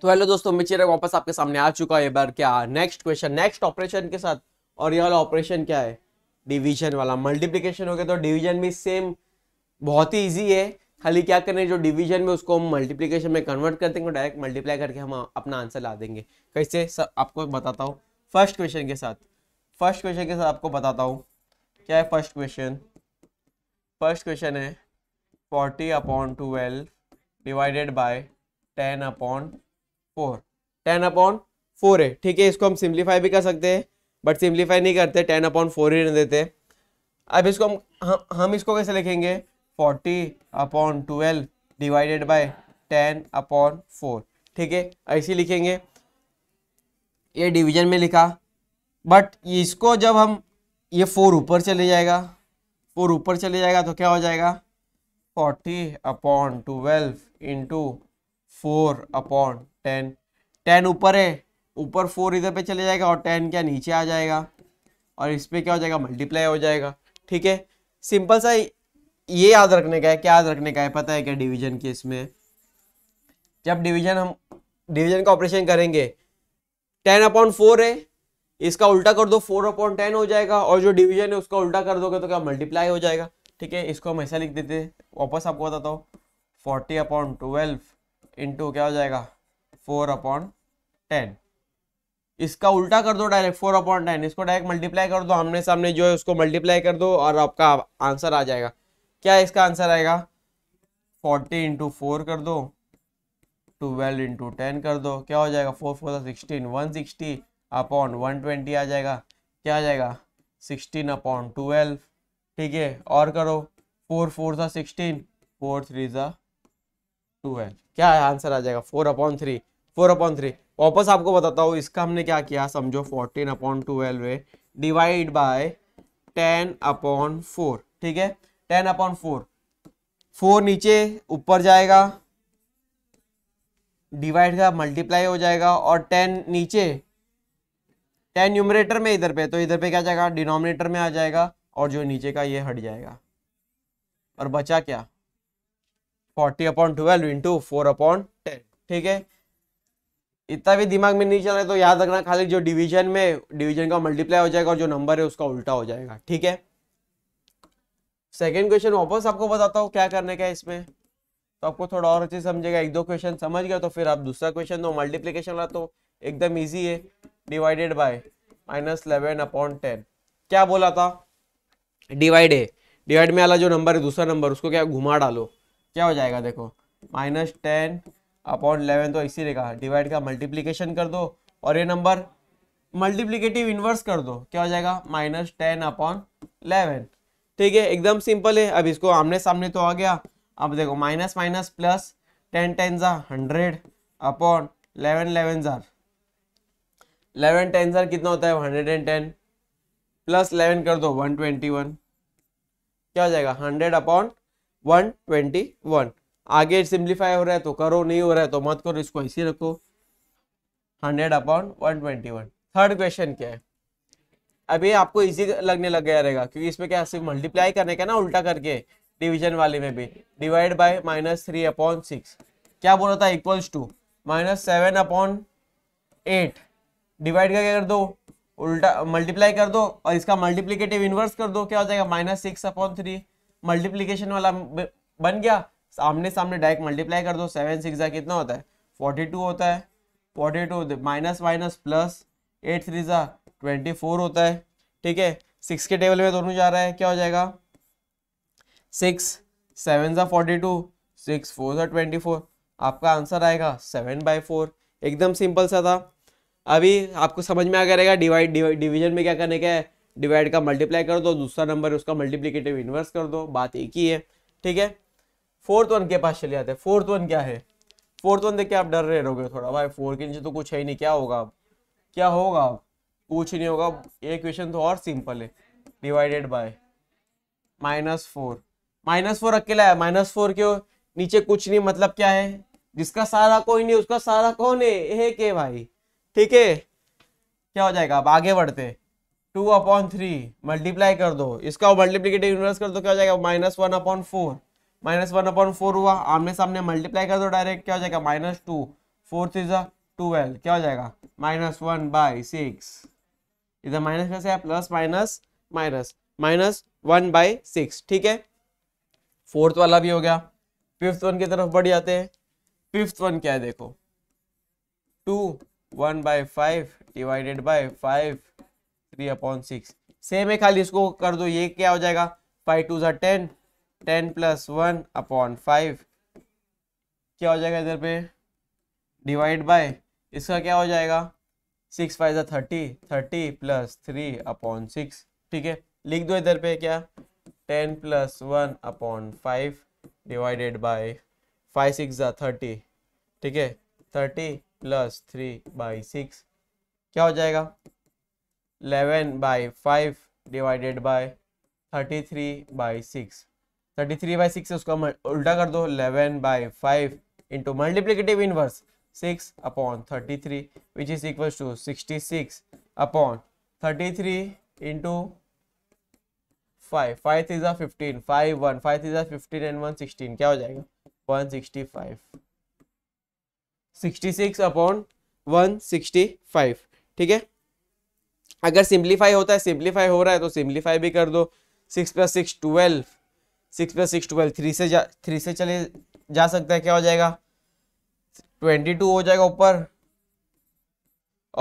तो हेलो दोस्तों चेहरा वापस आपके सामने आ चुका है बार क्या नेक्स्ट क्वेश्चन नेक्स्ट ऑपरेशन के साथ और ये वाला ऑपरेशन क्या है डिवीजन वाला मल्टीप्लीकेशन हो गया तो डिवीजन भी सेम बहुत ही ईजी है खाली क्या करें जो डिवीजन में उसको हम मल्टीप्लीकेशन में कन्वर्ट कर देंगे डायरेक्ट मल्टीप्लाई करके हम अपना आंसर ला देंगे कैसे सब आपको बताता हूँ फर्स्ट क्वेश्चन के साथ फर्स्ट क्वेश्चन के साथ आपको बताता हूँ क्या है फर्स्ट क्वेश्चन फर्स्ट क्वेश्चन है forty upon twelve divided by ten upon four ten upon four है ठीक है इसको हम सिम्प्लीफाई भी कर सकते हैं बट सिम्प्लीफाई नहीं करते टेन अपॉन फोर ही देते अब इसको हम हम, हम इसको कैसे लिखेंगे forty upon twelve divided by ten upon four ठीक है ऐसे लिखेंगे ये डिवीजन में लिखा बट इसको जब हम ये फोर ऊपर चले जाएगा फोर ऊपर चले जाएगा तो क्या हो जाएगा forty upon twelve into four upon ten ten ऊपर है ऊपर फोर इधर पे चले जाएगा और टेन क्या नीचे आ जाएगा और इस पर क्या हो जाएगा मल्टीप्लाई हो जाएगा ठीक है सिंपल सा ये याद रखने का है क्या याद रखने का है पता है क्या डिवीजन के इसमें जब डिवीजन हम डिवीजन का ऑपरेशन करेंगे टेन अपॉन फोर है इसका उल्टा कर दो फोर अपॉन टेन हो जाएगा और जो डिवीजन है उसका उल्टा कर दोगे तो क्या मल्टीप्लाई हो जाएगा ठीक है इसको हम ऐसा लिख देते वापस आपको बताता हूँ फोर्टी अपॉन ट्वेल्व इंटू क्या हो जाएगा फोर अपॉन टेन इसका उल्टा कर दो डायरेक्ट फोर अपॉन टेन इसको डायरेक्ट मल्टीप्लाई कर दो हमने सामने जो है उसको मल्टीप्लाई कर दो और आपका आंसर आ जाएगा क्या इसका आंसर आएगा फोर्टी इंटू फोर कर दो ट्वेल्व इंटू टेन कर दो क्या हो जाएगा four four sixteen one sixty upon one twenty आ जाएगा क्या आ जाएगा सिक्सटीन अपॉन ट्वेल्व ठीक है और करो फोर फोर सा सिक्सटीन फोर थ्री ज़ा टू है क्या आंसर आ जाएगा four upon three four upon three वापस आपको बताता हूँ इसका हमने क्या किया समझो फोर्टीन अपॉन ट्वेल्व है divide by ten upon four ठीक है टेन अपॉन फोर फोर नीचे ऊपर जाएगा डिवाइड का मल्टीप्लाई हो जाएगा और टेन नीचे टेन न्यूमरेटर में इधर पे तो इधर पे क्या जाएगा डिनोमिनेटर में आ जाएगा और जो नीचे का ये हट जाएगा और बचा क्या forty upon twelve into four upon ten ठीक है इतना भी दिमाग में नहीं चल रहा तो याद रखना खाली जो डिवीजन में डिवीजन का मल्टीप्लाई हो जाएगा और जो नंबर है उसका उल्टा हो जाएगा ठीक है सेकेंड क्वेश्चन वापस आपको बताता हूँ क्या करने का है इसमें तो आपको थोड़ा और अच्छे समझेगा एक दो क्वेश्चन समझ गया तो फिर आप दूसरा क्वेश्चन दो मल्टीप्लीकेशन वाला तो एकदम ईजी है divided by minus eleven upon ten क्या बोला था डिवाइड है डिवाइड में वाला जो नंबर है दूसरा नंबर उसको क्या घुमा डालो क्या हो जाएगा देखो माइनस टेन अपॉन इलेवन तो इसी रहेगा डिवाइड का मल्टीप्लीकेशन कर दो और ये नंबर मल्टीप्लीकेटिव इन्वर्स कर दो क्या हो जाएगा माइनस टेन अपॉन इलेवन ठीक है एकदम सिंपल है अब इसको आमने सामने तो आ गया अब देखो minus minus plus ten ten जार हंड्रेड अपॉन इलेवन इलेवन ज़ार इलेवन टेन ज़ार कितना होता है hundred and ten plus eleven कर दो वन ट्वेंटी वन क्या हो जाएगा हंड्रेड अपॉन 121 आगे सिंप्लीफाई हो रहा है तो करो नहीं हो रहा है तो मत करो इसको ऐसे रखो 100 अपॉन 121 थर्ड क्वेश्चन क्या है अभी आपको इजी लगने लग गया रहेगा क्योंकि इसमें क्या सिर्फ मल्टीप्लाई करने का ना उल्टा करके डिवीजन वाले में भी divide by minus three upon six क्या बोला था equals to minus seven upon eight divide करके क्या कर दो उल्टा मल्टीप्लाई कर दो और इसका मल्टीप्लीकेटिव इन्वर्स कर दो क्या हो जाएगा minus six upon three multiplication वाला बन गया सामने सामने डायरेक्ट मल्टीप्लाई कर दो सेवन सिक्स जा कितना होता है फोर्टी टू होता है forty two minus minus plus eight three जा ट्वेंटी फोर होता है ठीक है सिक्स के टेबल में दोनों जा रहा है क्या हो जाएगा सिक्स सेवन ज़ा फोर्टी टू सिक्स फोर ज़ा ट्वेंटी फोर आपका आंसर आएगा सेवन बाई फोर एकदम सिंपल सा था अभी आपको समझ में आ गया रहेगा डिवाइड डिवीजन में क्या करने का है डिवाइड का मल्टीप्लाई कर दो दूसरा नंबर उसका मल्टीप्लीकेटिव इन्वर्स कर दो बात एक ही है ठीक है फोर्थ वन के पास चले जाते हैं फोर्थ वन क्या है फोर्थ वन देख के आप डर रहे रहोगे थोड़ा भाई फोर के नीचे तो कुछ है ही नहीं क्या होगा अब क्या होगा कुछ नहीं होगा ये क्वेश्चन तो और सिंपल है divided by minus four minus four अकेला है माइनस फोर के नीचे कुछ नहीं मतलब क्या है जिसका सारा कोई नहीं उसका सारा कौन है एक है भाई ठीक है क्या हो जाएगा अब आगे बढ़ते टू अपॉन थ्री मल्टीप्लाई कर दो इसका मल्टीप्लीकेटिव इन्वर्स कर दो क्या हो जाएगा minus one upon four minus one upon four हुआ आमने सामने मल्टीप्लाई कर दो डायरेक्ट क्या हो जाएगा माइनस टू फोर थ्री अ ट्वेल्व क्या हो जाएगा माइनस वन बाई सिक्स इधर माइनस कैसे है plus minus minus minus one by six ठीक है फोर्थ वाला भी हो गया फिफ्थ वन की तरफ बढ़ जाते हैं फिफ्थ वन क्या है देखो two one by five divided by five three upon six same है खाली इसको कर दो ये क्या हो जाएगा फाइव टू ज़ा ten ten plus one upon five क्या हो जाएगा इधर पे डिवाइड बाय इसका क्या हो जाएगा सिक्स फाइव ज़ा thirty thirty plus three upon six ठीक है लिख दो इधर पे क्या ten plus one upon five divided by five six ज़ा थर्टी ठीक है thirty plus three by six क्या हो जाएगा eleven by five divided by by six thirty three by six उसको उल्टा कर दो eleven by five into multiplicative inverse six upon thirty three which is equal to sixty six upon thirty three into five five three ज़ा fifteen five one five three ज़ा fifteen and one sixteen क्या हो जाएगा one sixty five sixty six upon one sixty five ठीक है अगर simplify होता है सिंप्लीफाई हो रहा है तो सिंप्लीफाई भी कर दो six plus six twelve six plus six twelve three से जा थ्री से चले जा सकता है क्या हो जाएगा ट्वेंटी टू हो जाएगा ऊपर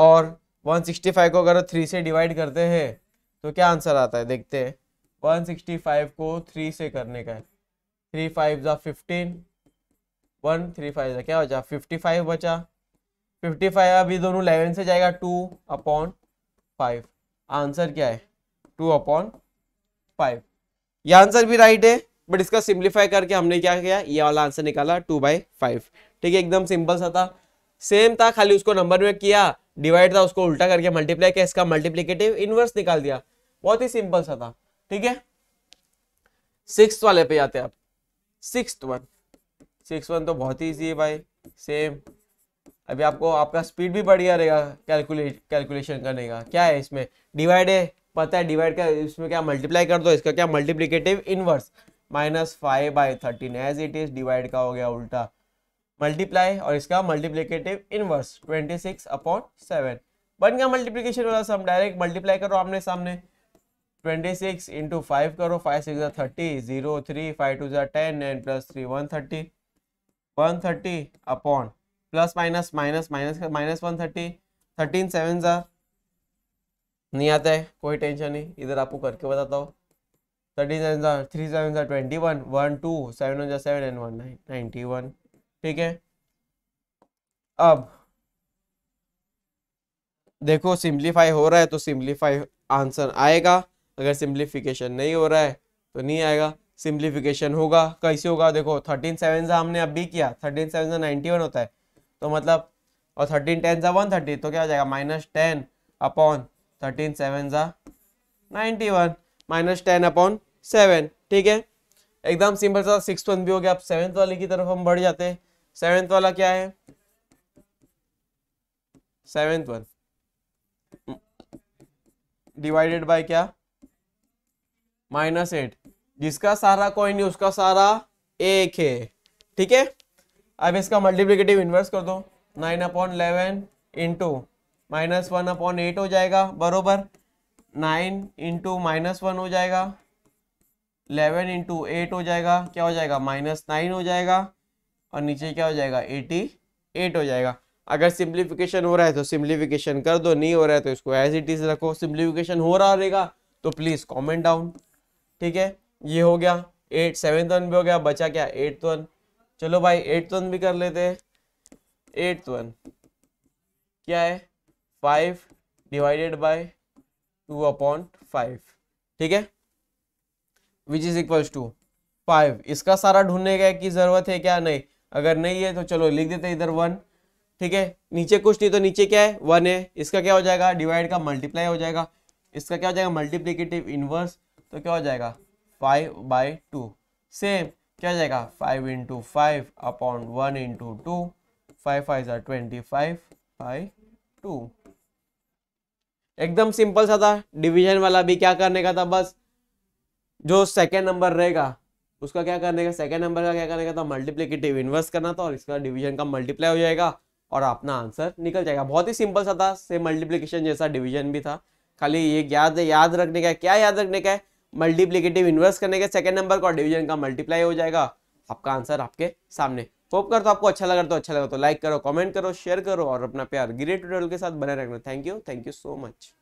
और वन सिक्सटी फाइव को अगर थ्री से डिवाइड करते हैं तो क्या आंसर आता है देखते हैं वन सिक्सटी फाइव को थ्री से करने का है थ्री फाइव ज़ा फिफ्टीन वन थ्री फाइव ज़ा क्या हो जाए फिफ्टी फाइव बचा फिफ्टी फाइव अभी दोनों इलेवन से जाएगा टू अपॉन फाइव आंसर क्या है टू अपॉन फाइव यह आंसर भी राइट है बट इसका सिंप्लीफाई करके हमने क्या किया ये वाला आंसर निकाला टू बाई फाइव ठीक है एकदम सिंपल सा था सेम था खाली उसको नंबर में किया डिवाइड था उसको उल्टा करके मल्टीप्लाई किया इसका मल्टीप्लीकेटिव इनवर्स निकाल दिया बहुत ही सिंपल सा था ठीक है सिक्स वाले पे आते हैं आप सिक्स वन सिक्स वन तो बहुत ही ईजी है भाई सेम अभी आपको आपका स्पीड भी बढ़िया रहेगा कैलकुलेट कैलकुलेशन करने का क्या है इसमें डिवाइड है पता है डिवाइड का इसमें क्या मल्टीप्लाई कर दो इसका क्या multiplicative inverse minus five by thirteen as it is divide का हो गया उल्टा मल्टीप्लाई और इसका multiplicative inverse twenty six upon seven बन गया मल्टीप्लीकेशन वाला सम डायरेक्ट मल्टीप्लाई करो आपने सामने ट्वेंटी सिक्स इंटू फाइव करो five six thirty zero three five two जो ten and plus three one thirty one thirty upon plus minus minus minus minus one thirty thirteen seven ज़ा नहीं आता है कोई टेंशन नहीं इधर आपको करके बताता हूँ थर्टीन सेवन ज़ा थ्री सेवन ज़ा twenty one one two seven one ज़ा seven and one nine ninety one ठीक है अब देखो सिंप्लीफाई हो रहा है तो सिंप्लीफाई आंसर आएगा अगर सिंप्लीफिकेशन नहीं हो रहा है तो नहीं आएगा सिंप्लीफिकेशन होगा कैसे होगा देखो थर्टीन सेवन ज़ा हमने अभी किया थर्टीन सेवन ज़ा नाइन्टी वन होता है तो मतलब और थर्टीन टेन ज़ा वन थर्टी तो क्या हो जाएगा minus ten upon thirteen seven ज़ा ninety one minus ten upon seven ठीक है एकदम सिंपल सा सिक्स वन भी हो गया अब सेवन्थ वाले की तरफ हम बढ़ जाते हैं सेवेंथ वाला क्या है सेवेंथ वन डिवाइडेड बाय क्या माइनस एट जिसका सारा कोई नहीं उसका सारा एक है ठीक है अब इसका मल्टीप्लीकेटिव इन्वर्स कर दो nine upon eleven into minus one upon eight हो जाएगा बरोबर नाइन इंटू माइनस वन हो जाएगा इलेवन इंटू एट हो जाएगा क्या हो जाएगा माइनस नाइन हो जाएगा और नीचे क्या हो जाएगा एटी एट हो जाएगा अगर सिंप्लीफिकेशन हो रहा है तो सिंप्लीफिकेशन कर दो नहीं हो रहा है तो इसको एज इट इज़ रखो सिंप्लीफिकेशन हो रहा रहेगा तो प्लीज़ कमेंट डाउन ठीक है ये हो गया एट सेवन वन भी हो गया बचा क्या एट्थ वन चलो भाई एट वन भी कर लेते हैं एट वन क्या है five divided by two upon five ठीक है which is equals to five इसका सारा ढूंढने का की जरूरत है क्या नहीं अगर नहीं है तो चलो लिख देते इधर वन ठीक है नीचे कुछ नहीं तो नीचे क्या है वन है इसका क्या हो जाएगा डिवाइड का मल्टीप्लाई हो जाएगा इसका क्या हो जाएगा मल्टीप्लीकेटिव इनवर्स तो क्या हो जाएगा फाइव बाई टू सेम क्या जाएगा five into five upon one into two five five ज़ार ट्वेंटी फाइव बाई टू एकदम सिंपल सा था डिवीजन वाला भी क्या करने का था बस जो सेकेंड नंबर रहेगा उसका क्या करने का सेकेंड नंबर का क्या करने का था मल्टीप्लीकेटिव इन्वर्स करना था और इसका डिवीजन का मल्टीप्लाई हो जाएगा और अपना आंसर निकल जाएगा बहुत ही सिंपल सा था सेम मल्टीप्लीकेशन जैसा डिवीजन भी था खाली ये याद याद रखने का है क्या याद रखने का है मल्टीप्लीकेटिव इन्वर्स करने के सेकंड नंबर का डिवीजन का मल्टीप्लाई हो जाएगा आपका आंसर आपके सामने होप कर तो आपको अच्छा लगा तो अच्छा लगा तो लाइक करो कमेंट करो शेयर करो और अपना प्यार गिरेट ट्यूटोरियल के साथ बने रखना thank you thank you so much